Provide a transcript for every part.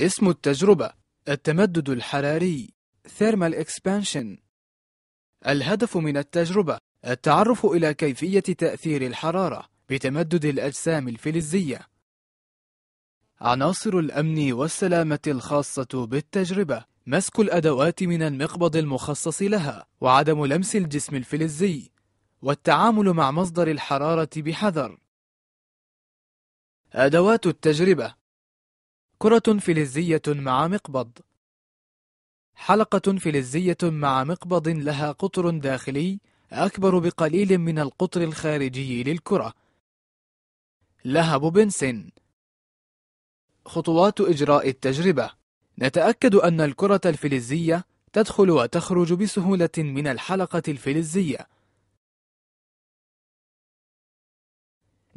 اسم التجربة التمدد الحراري Thermal Expansion الهدف من التجربة التعرف إلى كيفية تأثير الحرارة بتمدد الأجسام الفلزية عناصر الأمن والسلامة الخاصة بالتجربة مسك الأدوات من المقبض المخصص لها وعدم لمس الجسم الفلزي والتعامل مع مصدر الحرارة بحذر أدوات التجربة كرة فلزية مع مقبض حلقة فلزية مع مقبض لها قطر داخلي أكبر بقليل من القطر الخارجي للكرة لهب بنسن خطوات إجراء التجربة نتأكد أن الكرة الفلزية تدخل وتخرج بسهولة من الحلقة الفلزية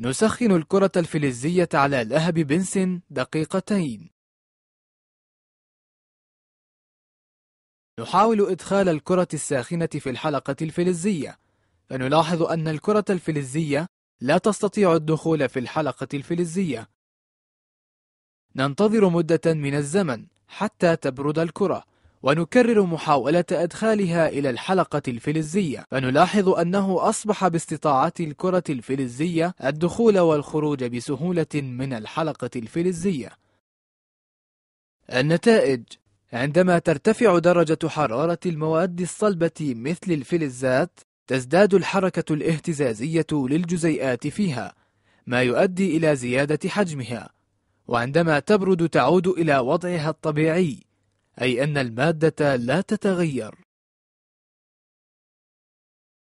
نسخن الكرة الفلزية على لهب بنس دقيقتين نحاول إدخال الكرة الساخنة في الحلقة الفلزية فنلاحظ أن الكرة الفلزية لا تستطيع الدخول في الحلقة الفلزية ننتظر مدة من الزمن حتى تبرد الكرة ونكرر محاولة أدخالها إلى الحلقة الفلزية فنلاحظ أنه أصبح باستطاعة الكرة الفلزية الدخول والخروج بسهولة من الحلقة الفلزية النتائج عندما ترتفع درجة حرارة المواد الصلبة مثل الفلزات تزداد الحركة الاهتزازية للجزيئات فيها ما يؤدي إلى زيادة حجمها وعندما تبرد تعود إلى وضعها الطبيعي أي أن المادة لا تتغير